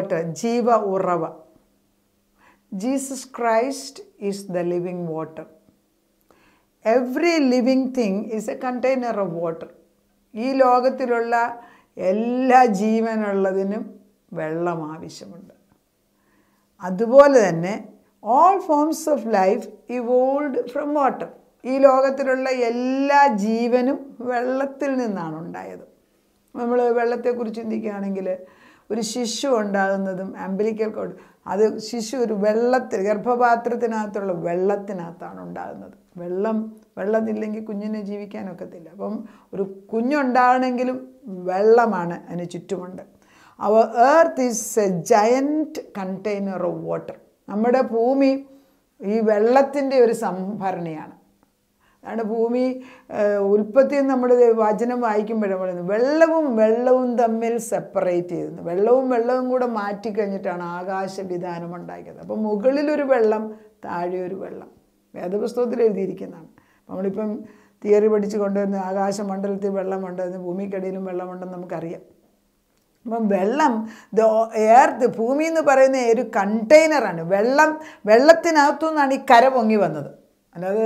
water ജീവ ഉറവ Jesus Christ is the living water every living thing is a container of water ഈ ലോകത്തിലുള്ള എല്ലാ ജീവനുള്ളതിനും വെള്ളം ആവശ്യമുണ്ട് അതുപോലെ തന്നെ all forms of life evolved from water ഈ ലോകത്തിലുള്ള എല്ലാ ജീവനും വെള്ളത്തിൽ നിന്നാണ് ഉണ്ടായത് നമ്മൾ വെള്ളത്തെക്കുറിച്ച് ചിന്തിക്കുകയാണെങ്കിൽ ഒരു ശിശു ഉണ്ടാകുന്നതും അമ്പലിക്കൽ കോഡ് അത് ശിശു ഒരു വെള്ളത്തിൽ ഗർഭപാത്രത്തിനകത്തുള്ള വെള്ളത്തിനകത്താണ് ഉണ്ടാകുന്നത് വെള്ളം വെള്ളമില്ലെങ്കിൽ കുഞ്ഞിനെ ജീവിക്കാനൊക്കത്തില്ല അപ്പം ഒരു കുഞ്ഞുണ്ടാകണമെങ്കിലും വെള്ളമാണ് അതിന് ചുറ്റുമുണ്ട് അവ earth is a giant container of water നമ്മുടെ ഭൂമി ഈ വെള്ളത്തിൻ്റെ ഒരു സംഭരണിയാണ് അതാണ് ഭൂമി ഉൽപ്പത്തി നമ്മൾ വചനം വായിക്കുമ്പോഴും പറയുന്നത് വെള്ളവും വെള്ളവും തമ്മിൽ സെപ്പറേറ്റ് ചെയ്തിരുന്നു വെള്ളവും വെള്ളവും കൂടെ മാറ്റി കഴിഞ്ഞിട്ടാണ് വിധാനം ഉണ്ടാക്കിയത് അപ്പം മുകളിലൊരു വെള്ളം താഴെ ഒരു വെള്ളം വേദപുസ്തകത്തിൽ എഴുതിയിരിക്കുന്നതാണ് നമ്മളിപ്പം തിയറി പഠിച്ച് കൊണ്ടുവരുന്ന ആകാശമണ്ഡലത്തിൽ വെള്ളമുണ്ടെന്ന് ഭൂമിക്കടിയിലും വെള്ളമുണ്ടെന്ന് നമുക്കറിയാം അപ്പം വെള്ളം ദ ദ ഭൂമി എന്ന് പറയുന്ന ഒരു കണ്ടെയ്നറാണ് വെള്ളം വെള്ളത്തിനകത്തു നിന്നാണ് ഈ കര പൊങ്ങി വന്നത് അല്ലാതെ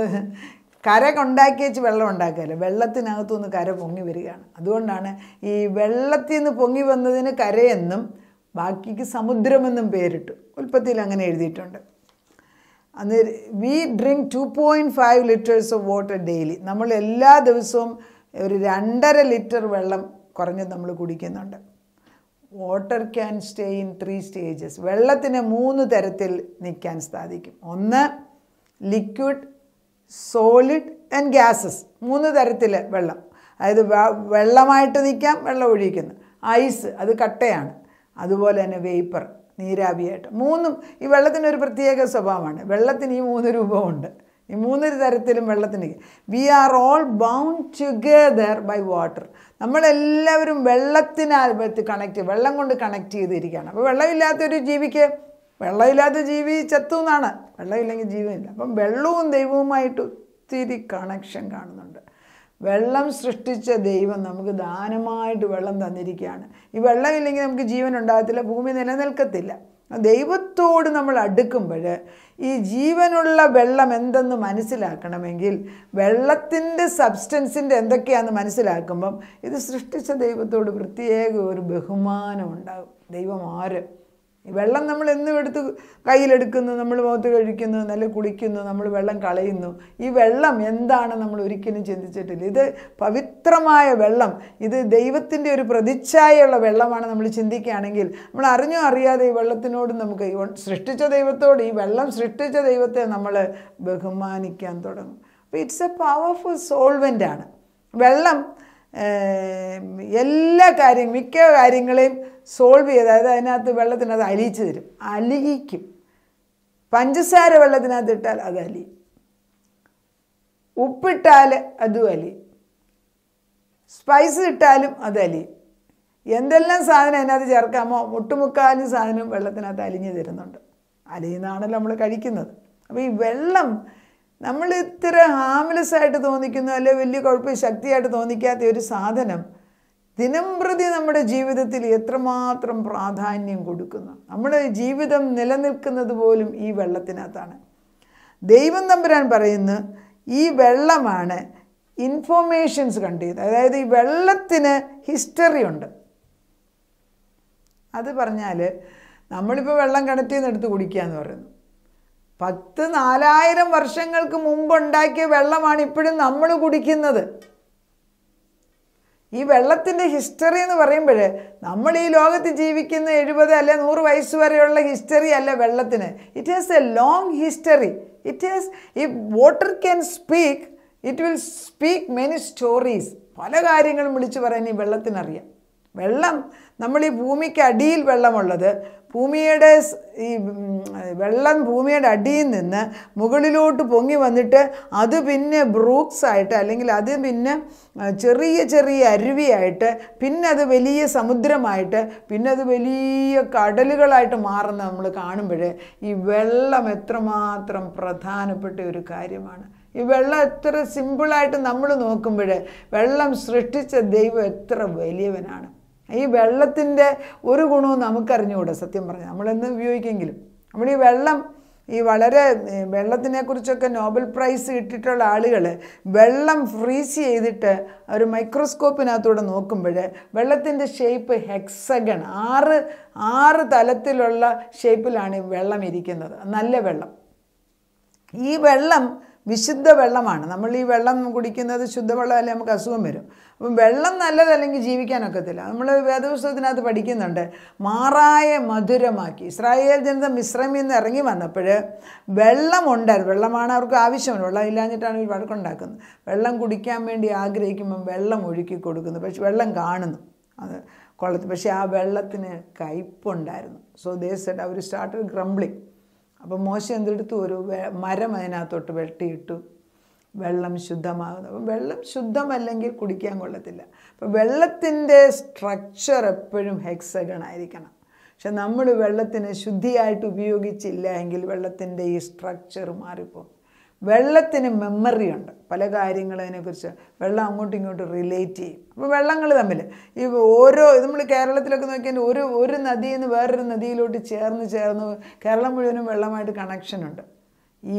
കര കൊണ്ടാക്കിയേച്ച് വെള്ളം ഉണ്ടാക്കുകയല്ല വെള്ളത്തിനകത്തുനിന്ന് കര പൊങ്ങി വരികയാണ് അതുകൊണ്ടാണ് ഈ വെള്ളത്തിൽ നിന്ന് പൊങ്ങി വന്നതിന് കരയെന്നും ബാക്കിക്ക് സമുദ്രമെന്നും പേരിട്ടു ഉൽപ്പത്തിയിൽ അങ്ങനെ എഴുതിയിട്ടുണ്ട് അന്ന് we drink two point five litres of water daily നമ്മൾ എല്ലാ ദിവസവും ഒരു രണ്ടര ലിറ്റർ വെള്ളം കുറഞ്ഞ് നമ്മൾ കുടിക്കുന്നുണ്ട് water can stay in three stages വെള്ളത്തിന് മൂന്ന് തരത്തിൽ നിൽക്കാൻ സാധിക്കും ഒന്ന് ലിക്വിഡ് സോളിഡ് ആൻഡ് ഗ്യാസസ് മൂന്ന് തരത്തിൽ വെള്ളം അതായത് വെള്ളമായിട്ട് നിൽക്കാം വെള്ളം ഒഴിക്കുന്നു ഐസ് അത് കട്ടയാണ് അതുപോലെ തന്നെ വേപ്പർ നീരാവിയായിട്ട് മൂന്നും ഈ വെള്ളത്തിന് ഒരു പ്രത്യേക സ്വഭാവമാണ് വെള്ളത്തിന് ഈ മൂന്ന് രൂപമുണ്ട് ഈ മൂന്ന് തരത്തിലും വെള്ളത്തിന് we are all bound together by water നമ്മളെല്ലാവരും വെള്ളത്തിനാൽ കണക്ട് വെള്ളം കൊണ്ട് കണക്ട് ചെയ്തിരിക്കുകയാണ് അപ്പോൾ വെള്ളമില്ലാത്തൊരു ജീവിക്ക് വെള്ളമില്ലാത്ത ജീവി ചത്തു എന്നാണ് വെള്ളമില്ലെങ്കിൽ ജീവനില്ല അപ്പം വെള്ളവും ദൈവവുമായിട്ട് ഒത്തിരി കണക്ഷൻ കാണുന്നുണ്ട് വെള്ളം സൃഷ്ടിച്ച ദൈവം നമുക്ക് ദാനമായിട്ട് വെള്ളം തന്നിരിക്കുകയാണ് ഈ വെള്ളമില്ലെങ്കിൽ നമുക്ക് ജീവൻ ഉണ്ടാകത്തില്ല ഭൂമി നിലനിൽക്കത്തില്ല ദൈവത്തോട് നമ്മൾ അടുക്കുമ്പോൾ ഈ ജീവനുള്ള വെള്ളം എന്തെന്ന് മനസ്സിലാക്കണമെങ്കിൽ വെള്ളത്തിൻ്റെ സബ്സ്റ്റൻസിൻ്റെ എന്തൊക്കെയാണെന്ന് മനസ്സിലാക്കുമ്പം ഇത് സൃഷ്ടിച്ച ദൈവത്തോട് പ്രത്യേക ഒരു ബഹുമാനം ഉണ്ടാകും ദൈവം ആര് വെള്ളം നമ്മൾ എന്നും എടുത്ത് കയ്യിലെടുക്കുന്നു നമ്മൾ മുഖത്ത് കഴിക്കുന്നു നല്ല കുളിക്കുന്നു നമ്മൾ വെള്ളം കളയുന്നു ഈ വെള്ളം എന്താണ് നമ്മൾ ഒരിക്കലും ചിന്തിച്ചിട്ടില്ല ഇത് പവിത്രമായ വെള്ളം ഇത് ദൈവത്തിൻ്റെ ഒരു പ്രതിച്ഛായുള്ള വെള്ളമാണ് നമ്മൾ ചിന്തിക്കുകയാണെങ്കിൽ നമ്മൾ അറിഞ്ഞോ അറിയാതെ ഈ വെള്ളത്തിനോട് നമുക്ക് സൃഷ്ടിച്ച ദൈവത്തോട് ഈ വെള്ളം സൃഷ്ടിച്ച ദൈവത്തെ നമ്മൾ ബഹുമാനിക്കാൻ തുടങ്ങും അപ്പോൾ ഇറ്റ്സ് എ പവർഫുൾ സോൾവെൻ്റാണ് വെള്ളം എല്ലാ കാര്യം മിക്ക കാര്യങ്ങളെയും സോൾവ് ചെയ്ത് അതായത് അതിനകത്ത് വെള്ളത്തിനകത്ത് അലിയിച്ചു തരും അലിയിക്കും പഞ്ചസാര വെള്ളത്തിനകത്ത് ഇട്ടാൽ അത് അലി ഉപ്പിട്ടാൽ അതും അലി സ്പൈസ് ഇട്ടാലും അത് അലി എന്തെല്ലാം സാധനം അതിനകത്ത് ചേർക്കാമോ മുട്ടുമുക്കാലും സാധനം വെള്ളത്തിനകത്ത് അലിഞ്ഞു തരുന്നുണ്ട് അലിയുന്നതാണല്ലോ നമ്മൾ കഴിക്കുന്നത് അപ്പോൾ ഈ വെള്ളം നമ്മൾ ഇത്ര ഹാംലെസ് ആയിട്ട് തോന്നിക്കുന്നു അല്ലെങ്കിൽ വലിയ കുഴപ്പം ശക്തിയായിട്ട് തോന്നിക്കാത്ത ഒരു സാധനം ദിനം പ്രതി നമ്മുടെ ജീവിതത്തിൽ എത്രമാത്രം പ്രാധാന്യം കൊടുക്കുന്നു നമ്മുടെ ജീവിതം നിലനിൽക്കുന്നത് പോലും ഈ വെള്ളത്തിനകത്താണ് ദൈവം തമ്പുരാൻ പറയുന്നു ഈ വെള്ളമാണ് ഇൻഫോർമേഷൻസ് കണ്ടെയ്ത് അതായത് ഈ വെള്ളത്തിന് ഹിസ്റ്ററി ഉണ്ട് അത് പറഞ്ഞാൽ നമ്മളിപ്പോൾ വെള്ളം കിണറ്റിൽ നിന്ന് എടുത്ത് കുടിക്കുക എന്ന് പറയുന്നു പത്ത് നാലായിരം വർഷങ്ങൾക്ക് ഉണ്ടാക്കിയ വെള്ളമാണ് ഇപ്പോഴും നമ്മൾ കുടിക്കുന്നത് ഈ വെള്ളത്തിൻ്റെ ഹിസ്റ്ററി എന്ന് പറയുമ്പോൾ നമ്മൾ ഈ ലോകത്ത് ജീവിക്കുന്ന എഴുപത് അല്ലെ നൂറ് വയസ്സ് വരെയുള്ള ഹിസ്റ്ററി അല്ല വെള്ളത്തിന് it has a long history it has ഈ water can speak it will speak many stories പല കാര്യങ്ങളും വിളിച്ചു പറയാൻ ഈ വെള്ളത്തിനറിയാം വെള്ളം നമ്മൾ ഈ ഭൂമിക്ക് അടിയിൽ വെള്ളമുള്ളത് ഭൂമിയുടെ ഈ വെള്ളം ഭൂമിയുടെ അടിയിൽ നിന്ന് മുകളിലോട്ട് പൊങ്ങി വന്നിട്ട് അത് പിന്നെ ബ്രൂക്സ് ആയിട്ട് അല്ലെങ്കിൽ അത് പിന്നെ ചെറിയ ചെറിയ അരുവിയായിട്ട് പിന്നെ അത് വലിയ സമുദ്രമായിട്ട് പിന്നെ അത് വലിയ കടലുകളായിട്ട് മാറുന്ന നമ്മൾ കാണുമ്പോൾ ഈ വെള്ളം എത്രമാത്രം പ്രധാനപ്പെട്ട ഒരു കാര്യമാണ് ഈ വെള്ളം എത്ര സിമ്പിളായിട്ട് നമ്മൾ നോക്കുമ്പോൾ വെള്ളം സൃഷ്ടിച്ച ദൈവം എത്ര വലിയവനാണ് ഈ വെള്ളത്തിൻ്റെ ഒരു ഗുണവും നമുക്കറിഞ്ഞുകൂടാ സത്യം പറഞ്ഞാൽ നമ്മളെന്ന് ഉപയോഗിക്കെങ്കിലും നമ്മൾ ഈ വെള്ളം ഈ വളരെ വെള്ളത്തിനെക്കുറിച്ചൊക്കെ നോബൽ പ്രൈസ് കിട്ടിയിട്ടുള്ള ആളുകൾ വെള്ളം ഫ്രീസ് ചെയ്തിട്ട് ഒരു മൈക്രോസ്കോപ്പിനകത്തൂടെ നോക്കുമ്പോൾ വെള്ളത്തിൻ്റെ ഷേപ്പ് ഹെക്സഗൺ ആറ് ആറ് തലത്തിലുള്ള ഷേപ്പിലാണ് ഈ വെള്ളം ഇരിക്കുന്നത് നല്ല വെള്ളം ഈ വെള്ളം വിശുദ്ധ വെള്ളമാണ് നമ്മൾ ഈ വെള്ളം കുടിക്കുന്നത് ശുദ്ധവെള്ളമല്ലേ നമുക്ക് അസുഖം വരും അപ്പം വെള്ളം നല്ലതല്ലെങ്കിൽ ജീവിക്കാനൊക്കത്തില്ല നമ്മൾ വേദപുസ്തകത്തിനകത്ത് പഠിക്കുന്നുണ്ട് മാറായ മധുരമാക്കി ഇസ്രായേൽ ജനത മിശ്രമിൽ നിന്ന് ഇറങ്ങി വന്നപ്പോൾ വെള്ളമുണ്ടായിരുന്നു വെള്ളമാണ് അവർക്ക് ആവശ്യമാണ് വെള്ളം ഇല്ലാഞ്ഞിട്ടാണ് ഈ വഴക്കുണ്ടാക്കുന്നത് വെള്ളം കുടിക്കാൻ വേണ്ടി ആഗ്രഹിക്കുമ്പം വെള്ളം ഒഴുക്കി കൊടുക്കുന്നു പക്ഷെ വെള്ളം കാണുന്നു അത് കൊള്ളത്ത് പക്ഷേ ആ വെള്ളത്തിന് കയ്പുണ്ടായിരുന്നു സോ ദേ സെഡ് അവർ സ്റ്റാർട്ടഡ് ഗ്രംബ്ലിങ് അപ്പോൾ മോശം എന്തെടുത്തു ഒരു മരം അതിനകത്തോട്ട് വെട്ടിയിട്ടു വെള്ളം ശുദ്ധമാകുന്നത് അപ്പം വെള്ളം ശുദ്ധമല്ലെങ്കിൽ കുടിക്കാൻ കൊള്ളത്തില്ല അപ്പം വെള്ളത്തിൻ്റെ സ്ട്രക്ചർ എപ്പോഴും ഹെക്സഗൺ ആയിരിക്കണം പക്ഷെ നമ്മൾ വെള്ളത്തിന് ശുദ്ധിയായിട്ട് ഉപയോഗിച്ചില്ല എങ്കിൽ വെള്ളത്തിൻ്റെ ഈ സ്ട്രക്ചർ മാറിപ്പോകും വെള്ളത്തിന് മെമ്മറി ഉണ്ട് പല കാര്യങ്ങളതിനെക്കുറിച്ച് വെള്ളം അങ്ങോട്ടും ഇങ്ങോട്ടും റിലേറ്റ് ചെയ്യും അപ്പോൾ വെള്ളങ്ങൾ തമ്മിൽ ഈ ഓരോ നമ്മൾ കേരളത്തിലൊക്കെ നോക്കിയാൽ ഒരു ഒരു നദിയിൽ നിന്ന് വേറൊരു നദിയിലോട്ട് ചേർന്ന് ചേർന്ന് കേരളം മുഴുവനും വെള്ളമായിട്ട് കണക്ഷനുണ്ട്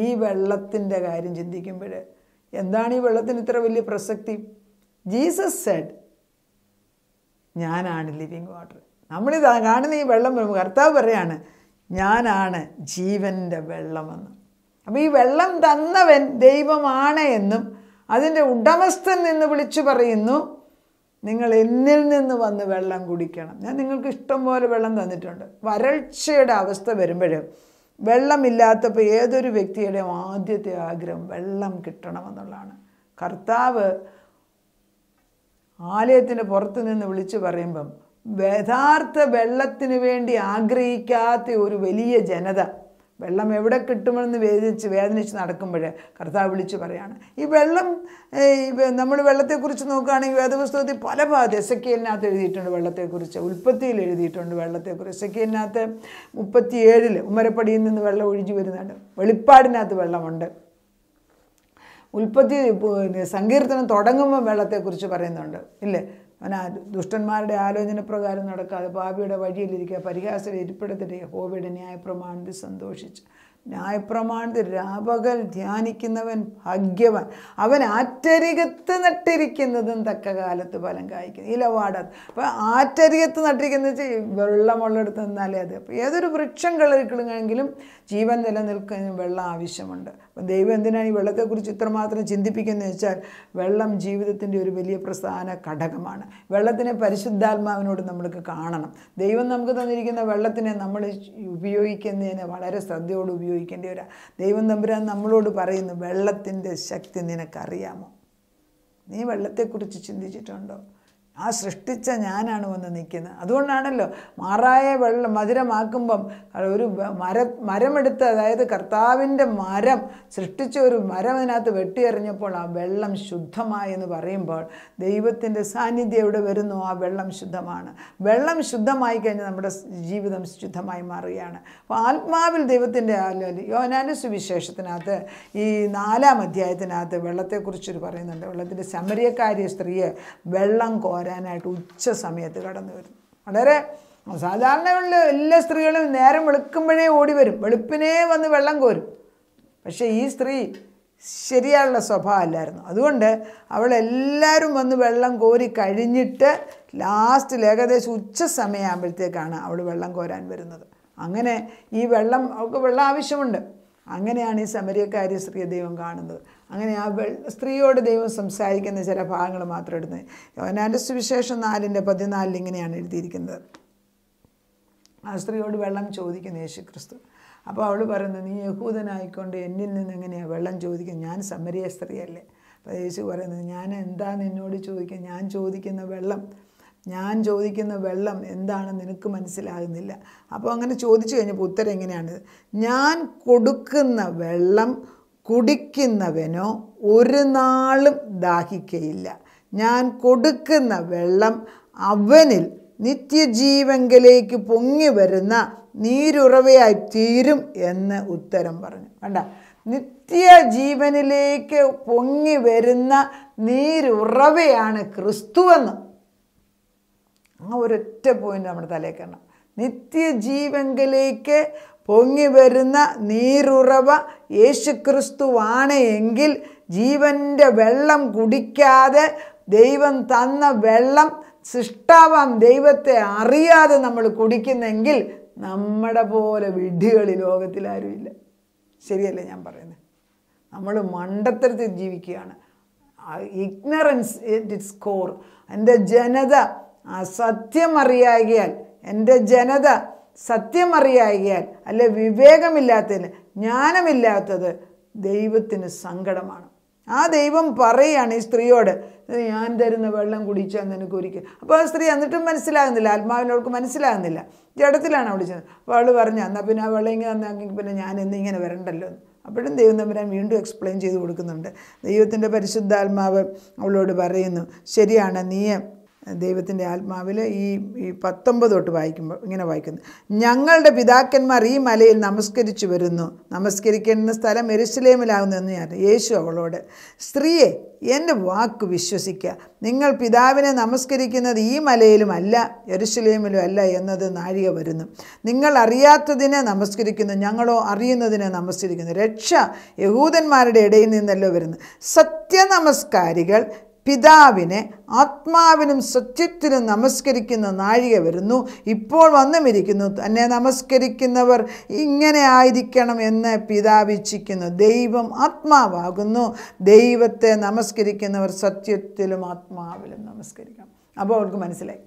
ഈ വെള്ളത്തിൻ്റെ കാര്യം ചിന്തിക്കുമ്പോൾ എന്താണ് ഈ വെള്ളത്തിന് ഇത്ര വലിയ പ്രസക്തി ജീസസ് സെഡ് ഞാനാണ് ലിവിങ് വാട്ടർ നമ്മളിത് കാണുന്ന ഈ വെള്ളം കർത്താവ് പറയാണ് ഞാനാണ് ജീവൻ്റെ വെള്ളമെന്ന് അപ്പോൾ ഈ വെള്ളം തന്നവൻ ദൈവമാണ് എന്നും അതിൻ്റെ ഉടമസ്ഥൻ നിന്ന് വിളിച്ചു പറയുന്നു നിങ്ങൾ എന്നിൽ നിന്ന് വന്ന് വെള്ളം കുടിക്കണം ഞാൻ നിങ്ങൾക്ക് ഇഷ്ടം പോലെ വെള്ളം തന്നിട്ടുണ്ട് വരൾച്ചയുടെ അവസ്ഥ വരുമ്പോഴും വെള്ളമില്ലാത്തപ്പോൾ ഏതൊരു വ്യക്തിയുടെയും ആദ്യത്തെ ആഗ്രഹം വെള്ളം കിട്ടണമെന്നുള്ളതാണ് കർത്താവ് ആലയത്തിന് പുറത്തു നിന്ന് വിളിച്ച് പറയുമ്പം യഥാർത്ഥ വെള്ളത്തിന് വേണ്ടി ആഗ്രഹിക്കാത്ത ഒരു വലിയ ജനത വെള്ളം എവിടെ കിട്ടുമെന്ന് വേദിച്ച് വേദനിച്ച് നടക്കുമ്പോൾ കർത്താവ് വിളിച്ച് പറയാണ് ഈ വെള്ളം നമ്മൾ വെള്ളത്തെക്കുറിച്ച് നോക്കുകയാണെങ്കിൽ വേദപുസ്തകത്തിൽ പല ഭാഗത്ത് എസക്കിയലിനകത്ത് എഴുതിയിട്ടുണ്ട് വെള്ളത്തെക്കുറിച്ച് ഉൽപ്പത്തിയിൽ എഴുതിയിട്ടുണ്ട് വെള്ളത്തെക്കുറിച്ച് എസക്കിയലിനകത്ത് മുപ്പത്തിയേഴിൽ ഉമ്മരപ്പടിയിൽ നിന്ന് വെള്ളം ഒഴിഞ്ഞു വരുന്നുണ്ട് വെളിപ്പാടിനകത്ത് വെള്ളമുണ്ട് ഉൽപ്പത്തി സങ്കീർത്തനം തുടങ്ങുമ്പോൾ വെള്ളത്തെക്കുറിച്ച് പറയുന്നുണ്ട് ഇല്ലേ അവനാ ദുഷ്ടന്മാരുടെ ആലോചന പ്രകാരം നടക്കാതെ ഭാവിയുടെ വഴിയിലിരിക്കുക പരിഹാസം ഏർപ്പെടുത്തിട്ട് ഹോബിയുടെ ന്യായപ്രമാണത്തിൽ സന്തോഷിച്ച് ന്യായപ്രമാണത്തിൽ രാപകൽ ധ്യാനിക്കുന്നവൻ ഭാഗ്യവൻ അവൻ ആറ്റരികത്ത് നട്ടിരിക്കുന്നതും തക്ക കാലത്ത് ഫലം കായ്ക്കുന്നു ഇലവാട അപ്പോൾ ആറ്റരികത്ത് നട്ടിരിക്കുന്നത് വെച്ചാൽ വെള്ളമുള്ളെടുത്ത് നിന്നാലേ അത് അപ്പോൾ ഏതൊരു വൃക്ഷം കിളിർക്കിളുമെങ്കിലും ജീവൻ നിലനിൽക്കുന്നതിന് വെള്ളം ആവശ്യമുണ്ട് അപ്പം ദൈവം എന്തിനാണ് ഈ വെള്ളത്തെക്കുറിച്ച് ഇത്രമാത്രം ചിന്തിപ്പിക്കുന്നത് വെച്ചാൽ വെള്ളം ജീവിതത്തിൻ്റെ ഒരു വലിയ പ്രധാന ഘടകമാണ് വെള്ളത്തിനെ പരിശുദ്ധാത്മാവിനോട് നമ്മൾക്ക് കാണണം ദൈവം നമുക്ക് തന്നിരിക്കുന്ന വെള്ളത്തിനെ നമ്മൾ ഉപയോഗിക്കുന്നതിന് വളരെ ശ്രദ്ധയോട് ഉപയോഗിക്കേണ്ടി വരാം ദൈവം തമ്പുരാൻ നമ്മളോട് പറയുന്നു വെള്ളത്തിൻ്റെ ശക്തി നിനക്കറിയാമോ നീ വെള്ളത്തെക്കുറിച്ച് ചിന്തിച്ചിട്ടുണ്ടോ ആ സൃഷ്ടിച്ച ഞാനാണ് വന്ന് നിൽക്കുന്നത് അതുകൊണ്ടാണല്ലോ മാറായ വെള്ളം മധുരമാക്കുമ്പം ഒരു മര മരമെടുത്ത് അതായത് കർത്താവിൻ്റെ മരം സൃഷ്ടിച്ച ഒരു മരം അതിനകത്ത് വെട്ടിയെറിഞ്ഞപ്പോൾ ആ വെള്ളം ശുദ്ധമായി എന്ന് പറയുമ്പോൾ ദൈവത്തിൻ്റെ സാന്നിധ്യം എവിടെ വരുന്നു ആ വെള്ളം ശുദ്ധമാണ് വെള്ളം ശുദ്ധമായി കഴിഞ്ഞാൽ നമ്മുടെ ജീവിതം ശുദ്ധമായി മാറുകയാണ് അപ്പോൾ ആത്മാവിൽ ദൈവത്തിൻ്റെ യോനാലു സുവിശേഷത്തിനകത്ത് ഈ നാലാം അധ്യായത്തിനകത്ത് വെള്ളത്തെക്കുറിച്ചൊരു പറയുന്നുണ്ട് വെള്ളത്തിൻ്റെ ശമരിയക്കാരി സ്ത്രീയെ വെള്ളം കോര വരാനായിട്ട് ഉച്ച സമയത്ത് കടന്നു വരുന്നു വളരെ സാധാരണകളിൽ എല്ലാ സ്ത്രീകളും നേരം വെളുക്കുമ്പോഴേ ഓടി വരും വെളുപ്പിനേ വന്ന് വെള്ളം കോരും പക്ഷേ ഈ സ്ത്രീ ശരിയായുള്ള അല്ലായിരുന്നു അതുകൊണ്ട് അവളെല്ലാവരും വന്ന് വെള്ളം കോരി കഴിഞ്ഞിട്ട് ലാസ്റ്റിൽ ഏകദേശം ഉച്ച സമയമാകുമ്പോഴത്തേക്കാണ് അവൾ വെള്ളം കോരാൻ വരുന്നത് അങ്ങനെ ഈ വെള്ളം അവൾക്ക് വെള്ളം ആവശ്യമുണ്ട് അങ്ങനെയാണ് ഈ സമരക്കാരി സ്ത്രീ ദൈവം കാണുന്നത് അങ്ങനെ ആ സ്ത്രീയോട് ദൈവം സംസാരിക്കുന്ന ചില ഭാഗങ്ങൾ മാത്രം എടുത്ത് യോനാൻ്റെ സുവിശേഷം നാലിൻ്റെ പതിനാലിൽ ഇങ്ങനെയാണ് എഴുതിയിരിക്കുന്നത് ആ സ്ത്രീയോട് വെള്ളം ചോദിക്കുന്നു യേശു ക്രിസ്തു അപ്പോൾ അവൾ പറയുന്നു നീ യഹൂദനായിക്കൊണ്ട് എന്നിൽ നിന്ന് എങ്ങനെയാണ് വെള്ളം ചോദിക്കും ഞാൻ സമരിയ സ്ത്രീയല്ലേ അപ്പോൾ യേശു പറയുന്നത് ഞാൻ എന്താണ് നിന്നോട് ചോദിക്കുക ഞാൻ ചോദിക്കുന്ന വെള്ളം ഞാൻ ചോദിക്കുന്ന വെള്ളം എന്താണ് നിനക്ക് മനസ്സിലാകുന്നില്ല അപ്പോൾ അങ്ങനെ ചോദിച്ചു കഴിഞ്ഞപ്പോൾ ഉത്തരം എങ്ങനെയാണ് ഞാൻ കൊടുക്കുന്ന വെള്ളം കുടിക്കുന്നവനോ ഒരു നാളും ദാഹിക്കയില്ല ഞാൻ കൊടുക്കുന്ന വെള്ളം അവനിൽ നിത്യജീവങ്കലേക്ക് പൊങ്ങി വരുന്ന നീരുറവയായി തീരും എന്ന് ഉത്തരം പറഞ്ഞു കണ്ട നിത്യജീവനിലേക്ക് പൊങ്ങി വരുന്ന നീരുറവയാണ് ക്രിസ്തുവെന്ന് ആ ഒരൊറ്റ പോയിന്റ് നമ്മുടെ തലേക്കണം നിത്യജീവങ്കലേക്ക് പൊങ്ങി വരുന്ന നീരുറവ യേശുക്രിസ്തുവാണ് എങ്കിൽ ജീവൻ്റെ വെള്ളം കുടിക്കാതെ ദൈവം തന്ന വെള്ളം സൃഷ്ടാവാം ദൈവത്തെ അറിയാതെ നമ്മൾ കുടിക്കുന്നെങ്കിൽ നമ്മുടെ പോലെ വിഡ്ഢികൾ ലോകത്തിൽ ആരുമില്ല ശരിയല്ലേ ഞാൻ പറയുന്നത് നമ്മൾ മണ്ടത്തരത്തിൽ ജീവിക്കുകയാണ് ഇഗ്നറൻസ് ഇറ്റ്സ് കോർ എൻ്റെ ജനത അസത്യം അറിയാകിയാൽ എൻ്റെ ജനത സത്യം അറിയായിയാൽ അല്ലെ വിവേകമില്ലാത്തതിന് ജ്ഞാനമില്ലാത്തത് ദൈവത്തിന് സങ്കടമാണ് ആ ദൈവം പറയുകയാണ് ഈ സ്ത്രീയോട് ഞാൻ തരുന്ന വെള്ളം കുടിച്ചാൽ നിനക്ക് ഒരിക്കൽ അപ്പോൾ ആ സ്ത്രീ എന്നിട്ടും മനസ്സിലാകുന്നില്ല ആത്മാവിനോട് മനസ്സിലാകുന്നില്ല ജഡത്തിലാണ് വിളിച്ചത് അപ്പോൾ അവൾ പറഞ്ഞു എന്നാൽ പിന്നെ ആ വെള്ളം ഇങ്ങനെ തന്നെങ്കിൽ പിന്നെ ഞാൻ എന്നിങ്ങനെ വരണ്ടല്ലോ അപ്പോഴും ദൈവം ഞാൻ വീണ്ടും എക്സ്പ്ലെയിൻ ചെയ്ത് കൊടുക്കുന്നുണ്ട് ദൈവത്തിൻ്റെ പരിശുദ്ധാത്മാവ് അവളോട് പറയുന്നു ശരിയാണ് നീ ദൈവത്തിൻ്റെ ആത്മാവിൽ ഈ ഈ പത്തൊമ്പത് തൊട്ട് വായിക്കുമ്പോൾ ഇങ്ങനെ വായിക്കുന്നു ഞങ്ങളുടെ പിതാക്കന്മാർ ഈ മലയിൽ നമസ്കരിച്ചു വരുന്നു നമസ്കരിക്കേണ്ട സ്ഥലം എന്ന് ഞാൻ യേശു അവളോട് സ്ത്രീയെ എൻ്റെ വാക്ക് വിശ്വസിക്കുക നിങ്ങൾ പിതാവിനെ നമസ്കരിക്കുന്നത് ഈ മലയിലുമല്ല എരുസലേമിലും അല്ല എന്നത് നാഴിക വരുന്നു നിങ്ങൾ അറിയാത്തതിനെ നമസ്കരിക്കുന്നു ഞങ്ങളോ അറിയുന്നതിനെ നമസ്കരിക്കുന്നു രക്ഷ യഹൂദന്മാരുടെ ഇടയിൽ നിന്നല്ലോ വരുന്നു സത്യനമസ്കാരികൾ പിതാവിനെ ആത്മാവിനും സത്യത്തിനും നമസ്കരിക്കുന്ന നാഴിക വരുന്നു ഇപ്പോൾ വന്നുമിരിക്കുന്നു തന്നെ നമസ്കരിക്കുന്നവർ ഇങ്ങനെ ആയിരിക്കണം എന്ന് പിതാവ് ഇച്ഛിക്കുന്നു ദൈവം ആത്മാവാകുന്നു ദൈവത്തെ നമസ്കരിക്കുന്നവർ സത്യത്തിലും ആത്മാവിലും നമസ്കരിക്കണം അപ്പോൾ അവർക്ക് മനസ്സിലായി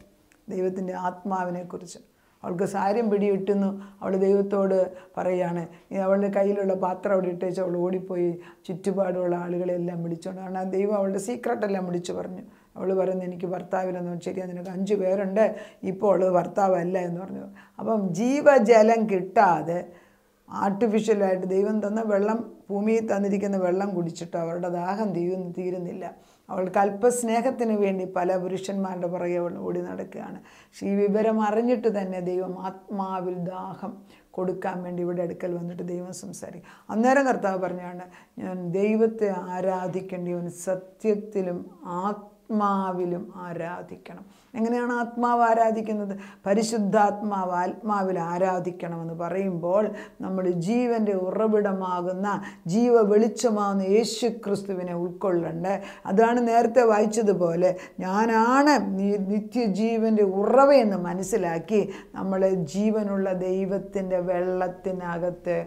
ദൈവത്തിൻ്റെ ആത്മാവിനെക്കുറിച്ച് അവൾക്ക് സാരം പിടിയിട്ടുന്നു അവൾ ദൈവത്തോട് പറയുകയാണ് അവളുടെ കയ്യിലുള്ള പാത്രം അവിടെ ഇട്ടേച്ച് അവൾ ഓടിപ്പോയി ചുറ്റുപാടുള്ള ആളുകളെല്ലാം വിളിച്ചോണ്ട് കാരണം ദൈവം അവളുടെ സീക്രട്ടെല്ലാം വിളിച്ചു പറഞ്ഞു അവൾ പറയുന്നു എനിക്ക് ഭർത്താവിനെന്ന് ശരിയാണ് നിനക്ക് അഞ്ച് പേരുണ്ട് ഇപ്പോൾ അവൾ ഭർത്താവല്ല എന്ന് പറഞ്ഞു അപ്പം ജീവജലം കിട്ടാതെ ആർട്ടിഫിഷ്യലായിട്ട് ദൈവം തന്ന വെള്ളം ഭൂമിയിൽ തന്നിരിക്കുന്ന വെള്ളം കുടിച്ചിട്ട് അവരുടെ ദാഹം തീരുന്നില്ല അവൾ കൽപ്പസ്നേഹത്തിന് വേണ്ടി പല പുരുഷന്മാരുടെ പുറകെ അവൾ ഓടി നടക്കുകയാണ് പക്ഷെ ഈ വിവരം അറിഞ്ഞിട്ട് തന്നെ ദൈവം ആത്മാവിൽ ദാഹം കൊടുക്കാൻ വേണ്ടി ഇവിടെ അടുക്കൽ വന്നിട്ട് ദൈവം സംസാരിക്കും അന്നേരം കർത്താവ് പറഞ്ഞാണ് ഞാൻ ദൈവത്തെ ആരാധിക്കേണ്ടി അവൻ സത്യത്തിലും ആ ആത്മാവിലും ആരാധിക്കണം എങ്ങനെയാണ് ആത്മാവ് ആരാധിക്കുന്നത് പരിശുദ്ധാത്മാവ് ആത്മാവിൽ ആരാധിക്കണമെന്ന് പറയുമ്പോൾ നമ്മൾ ജീവൻ്റെ ഉറവിടമാകുന്ന ജീവ വെളിച്ചമാകുന്ന യേശു ക്രിസ്തുവിനെ ഉൾക്കൊള്ളണ്ട് അതാണ് നേരത്തെ വായിച്ചതുപോലെ ഞാനാണ് നിത്യജീവൻ്റെ ഉറവയെന്ന് മനസ്സിലാക്കി നമ്മൾ ജീവനുള്ള ദൈവത്തിൻ്റെ വെള്ളത്തിനകത്ത്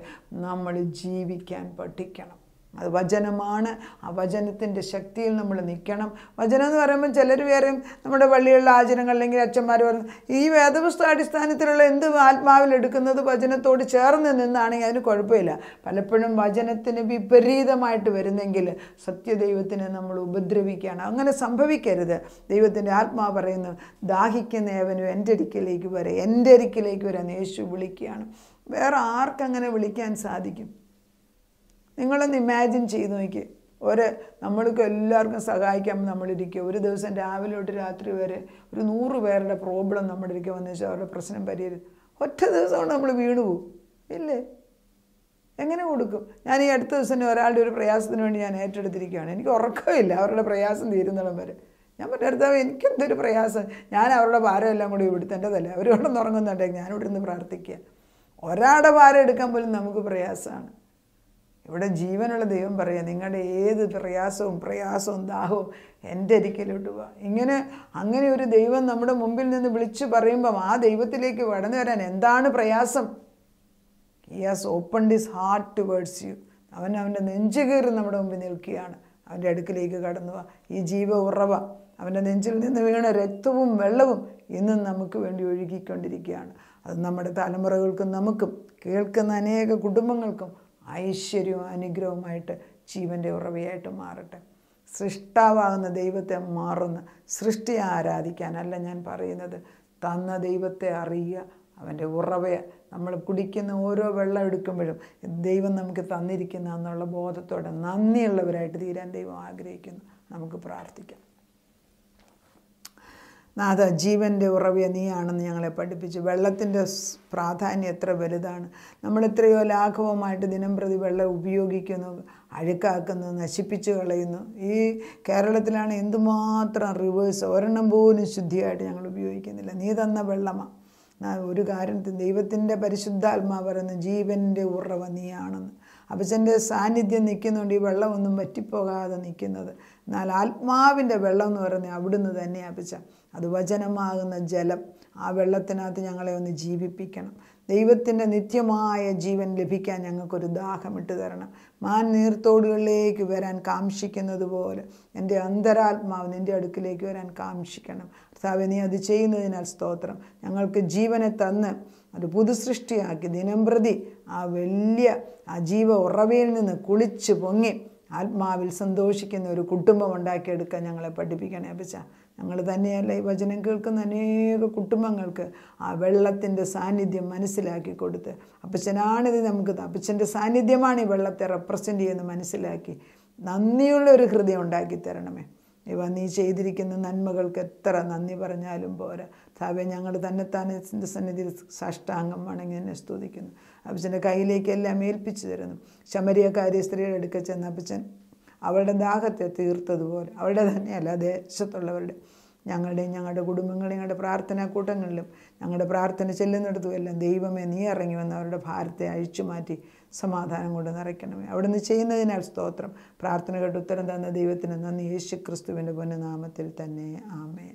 നമ്മൾ ജീവിക്കാൻ പഠിക്കണം അത് വചനമാണ് ആ വചനത്തിൻ്റെ ശക്തിയിൽ നമ്മൾ നിൽക്കണം വചനം എന്ന് പറയുമ്പോൾ ചിലർ വേറെയും നമ്മുടെ പള്ളികളിലെ ആചരണങ്ങൾ അല്ലെങ്കിൽ അച്ഛന്മാർ പറഞ്ഞു ഈ വേദപുസ്തക അടിസ്ഥാനത്തിലുള്ള എന്ത് ആത്മാവിൽ എടുക്കുന്നത് വചനത്തോട് ചേർന്ന് നിന്നാണെങ്കിൽ അതിന് കുഴപ്പമില്ല പലപ്പോഴും വചനത്തിന് വിപരീതമായിട്ട് വരുന്നെങ്കിൽ സത്യദൈവത്തിനെ നമ്മൾ ഉപദ്രവിക്കുകയാണ് അങ്ങനെ സംഭവിക്കരുത് ദൈവത്തിൻ്റെ ആത്മാവ് പറയുന്നു ദാഹിക്കുന്ന ഏവനും എൻ്റെ അരിക്കിലേക്ക് വരെ എൻ്റെ അരിക്കിലേക്ക് വരെ യേശു വിളിക്കുകയാണ് വേറെ ആർക്കങ്ങനെ വിളിക്കാൻ സാധിക്കും നിങ്ങളൊന്ന് ഇമാജിൻ ചെയ്ത് നോക്കി ഒരു നമ്മൾക്ക് എല്ലാവർക്കും സഹായിക്കാൻ നമ്മളിരിക്കുക ഒരു ദിവസം രാവിലെ തൊട്ട് രാത്രി വരെ ഒരു നൂറ് പേരുടെ പ്രോബ്ലം നമ്മുടെ ഇരിക്കുക വന്നു വെച്ചാൽ അവരുടെ പ്രശ്നം പരിഹരി ഒറ്റ ദിവസം കൊണ്ട് നമ്മൾ വീണു പോവും ഇല്ലേ എങ്ങനെ കൊടുക്കും ഞാൻ ഈ അടുത്ത ദിവസം ഒരാളുടെ ഒരു പ്രയാസത്തിന് വേണ്ടി ഞാൻ ഏറ്റെടുത്തിരിക്കുകയാണ് എനിക്ക് ഉറക്കമില്ല അവരുടെ പ്രയാസം തീരുന്നിടം വരെ ഞാൻ പറഞ്ഞ എനിക്കെന്തൊരു പ്രയാസം ഞാൻ അവരുടെ ഭാരമെല്ലാം എല്ലാം കൂടി ഇവിടുത്തേണ്ടതല്ല അവർ ഇവിടെ ഉറങ്ങുന്നുണ്ടെങ്കിൽ ഞാനിവിടെ നിന്ന് പ്രാർത്ഥിക്കുക ഒരാളുടെ ഭാരം എടുക്കാൻ പോലും നമുക്ക് പ്രയാസമാണ് ഇവിടെ ജീവനുള്ള ദൈവം പറയുക നിങ്ങളുടെ ഏത് പ്രയാസവും പ്രയാസവും ദാഹവും എൻ്റെ അരിക്കലോട്ട് വാ ഇങ്ങനെ അങ്ങനെ ഒരു ദൈവം നമ്മുടെ മുമ്പിൽ നിന്ന് വിളിച്ചു പറയുമ്പം ആ ദൈവത്തിലേക്ക് വടന്നു വരാൻ എന്താണ് പ്രയാസം he has opened his heart towards you അവൻ അവൻ്റെ നെഞ്ചുകീറി നമ്മുടെ മുമ്പിൽ നിൽക്കുകയാണ് അവൻ്റെ അടുക്കിലേക്ക് കടന്നു ഈ ജീവ ഉറവ അവൻ്റെ നെഞ്ചിൽ നിന്ന് വീണ രക്തവും വെള്ളവും ഇന്നും നമുക്ക് വേണ്ടി ഒഴുകിക്കൊണ്ടിരിക്കുകയാണ് അത് നമ്മുടെ തലമുറകൾക്കും നമുക്കും കേൾക്കുന്ന അനേക കുടുംബങ്ങൾക്കും ഐശ്വര്യവും അനുഗ്രഹവുമായിട്ട് ജീവൻ്റെ ഉറവയായിട്ട് മാറട്ടെ സൃഷ്ടാവാകുന്ന ദൈവത്തെ മാറുന്ന സൃഷ്ടിയെ ആരാധിക്കാനല്ല ഞാൻ പറയുന്നത് തന്ന ദൈവത്തെ അറിയുക അവൻ്റെ ഉറവയെ നമ്മൾ കുടിക്കുന്ന ഓരോ വെള്ളം എടുക്കുമ്പോഴും ദൈവം നമുക്ക് തന്നിരിക്കുന്ന എന്നുള്ള ബോധത്തോടെ നന്ദിയുള്ളവരായിട്ട് തീരാൻ ദൈവം ആഗ്രഹിക്കുന്നു നമുക്ക് പ്രാർത്ഥിക്കാം നാഥ ജീവൻ്റെ ഉറവിയ നീയാണെന്ന് ഞങ്ങളെ പഠിപ്പിച്ചു വെള്ളത്തിൻ്റെ പ്രാധാന്യം എത്ര വലുതാണ് നമ്മൾ എത്രയോ ലാഘവമായിട്ട് ദിനം പ്രതി വെള്ളം ഉപയോഗിക്കുന്നു അഴുക്കാക്കുന്നു നശിപ്പിച്ചു കളയുന്നു ഈ കേരളത്തിലാണ് എന്തുമാത്രം റിവേഴ്സ് ഒരെണ്ണം പോലും ശുദ്ധിയായിട്ട് ഞങ്ങൾ ഉപയോഗിക്കുന്നില്ല നീ തന്ന വെള്ളമാണ് ഒരു കാര്യത്തിൽ ദൈവത്തിൻ്റെ പരിശുദ്ധാത്മാവ് പറയുന്നു ജീവൻ്റെ ഉറവ നീയാണെന്ന് അപ്പച്ചൻ്റെ സാന്നിധ്യം നിൽക്കുന്നുണ്ട് ഈ വെള്ളമൊന്നും പറ്റിപ്പോകാതെ നിൽക്കുന്നത് എന്നാൽ ആത്മാവിൻ്റെ വെള്ളം എന്ന് പറയുന്നത് അവിടുന്ന് തന്നെ അപ്പച്ച അത് വചനമാകുന്ന ജലം ആ വെള്ളത്തിനകത്ത് ഞങ്ങളെ ഒന്ന് ജീവിപ്പിക്കണം ദൈവത്തിൻ്റെ നിത്യമായ ജീവൻ ലഭിക്കാൻ ഞങ്ങൾക്കൊരു ദാഹമിട്ട് തരണം മാൻ നീർത്തോടുകളിലേക്ക് വരാൻ കാംക്ഷിക്കുന്നത് പോലെ എൻ്റെ അന്തരാത്മാവ് നിൻ്റെ അടുക്കിലേക്ക് വരാൻ കാംക്ഷിക്കണം കർത്താവ് നീ അത് ചെയ്യുന്നതിനാൽ സ്തോത്രം ഞങ്ങൾക്ക് ജീവനെ തന്ന് ഒരു പുതുസൃഷ്ടിയാക്കി ദിനംപ്രതി ആ വലിയ ആ ജീവ ഉറവയിൽ നിന്ന് കുളിച്ച് പൊങ്ങി ആത്മാവിൽ സന്തോഷിക്കുന്ന ഒരു കുടുംബം ഉണ്ടാക്കിയെടുക്കാൻ ഞങ്ങളെ പഠിപ്പിക്കണേ അപ്പച്ച ഞങ്ങൾ തന്നെയല്ല ഈ വചനം കേൾക്കുന്ന അനേക കുടുംബങ്ങൾക്ക് ആ വെള്ളത്തിൻ്റെ സാന്നിധ്യം മനസ്സിലാക്കി കൊടുത്ത് അപ്പച്ചനാണിത് നമുക്ക് അപ്പച്ചൻ്റെ സാന്നിധ്യമാണ് ഈ വെള്ളത്തെ റെപ്രസെൻ്റ് ചെയ്യുന്നത് മനസ്സിലാക്കി നന്ദിയുള്ള ഒരു ഹൃദയം ഉണ്ടാക്കി തരണമേ ഇവ നീ ചെയ്തിരിക്കുന്ന നന്മകൾക്ക് എത്ര നന്ദി പറഞ്ഞാലും പോരാ താവേ ഞങ്ങൾ തന്നെത്താനെ നിൻ്റെ സന്നിധിയിൽ സാഷ്ടാംഗം വേണമെങ്കിൽ എന്നെ സ്തുതിക്കുന്നു അപ്പച്ചൻ്റെ കയ്യിലേക്കെല്ലാം ഏൽപ്പിച്ചു തരുന്നു ശമരിയക്കാരി സ്ത്രീയുടെ അടുക്കൽ ചെന്ന അപ്പച്ചൻ അവളുടെ ദാഹത്തെ തീർത്തതുപോലെ അവളുടെ തന്നെയല്ല ദേശത്തുള്ളവരുടെ ഞങ്ങളുടെയും ഞങ്ങളുടെ കുടുംബങ്ങളെയും ഞങ്ങളുടെ പ്രാർത്ഥനാ കൂട്ടങ്ങളിലും ഞങ്ങളുടെ പ്രാർത്ഥന ചെല്ലുന്നിടത്തും എല്ലാം ദൈവമേ നീ ഇറങ്ങി വന്ന് അവരുടെ ഭാരത്തെ അഴിച്ചു മാറ്റി സമാധാനം കൊണ്ട് നിറയ്ക്കണമേ നിന്ന് ചെയ്യുന്നതിനാൽ സ്തോത്രം പ്രാർത്ഥന കേട്ട് ഉത്തരം തന്ന ദൈവത്തിന് നന്ദി യേശു ക്രിസ്തുവിൻ്റെ പൊന്നുനാമത്തിൽ തന്നെ ആമേ